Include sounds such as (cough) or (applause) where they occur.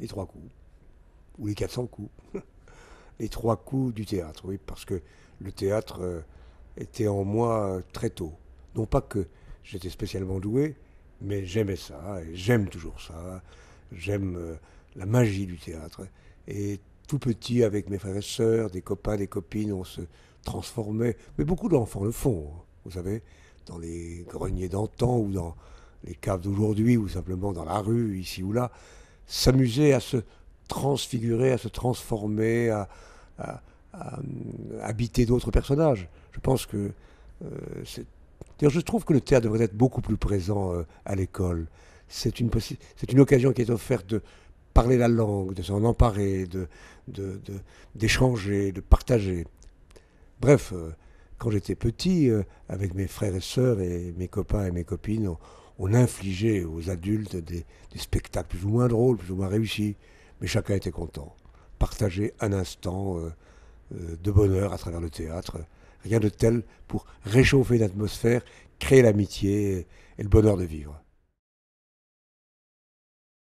les trois coups, ou les 400 coups, (laughs) les trois coups du théâtre, oui, parce que le théâtre euh, était en moi euh, très tôt. Non pas que j'étais spécialement doué, mais j'aimais ça, et j'aime toujours ça, j'aime euh, la magie du théâtre. Et tout petit, avec mes frères et sœurs, des copains, des copines, on se transformait, mais beaucoup d'enfants le font, hein, vous savez, dans les greniers d'antan ou dans les caves d'aujourd'hui, ou simplement dans la rue, ici ou là s'amuser à se transfigurer, à se transformer, à, euh, habiter d'autres personnages. Je pense que euh, je trouve que le théâtre devrait être beaucoup plus présent euh, à l'école. C'est une, une occasion qui est offerte de parler la langue, de s'en emparer, d'échanger, de, de, partager. Bref, quand j'étais petit, avec mes frères et sœurs et mes copains et mes copines, on infligeait aux adultes des, spectacles plus ou moins drôles, plus ou moins réussis, mais chacun était content. Partager un instant euh, euh, de bonheur à travers le théâtre, rien de tel pour réchauffer l'atmosphère, créer l'amitié et le bonheur de vivre.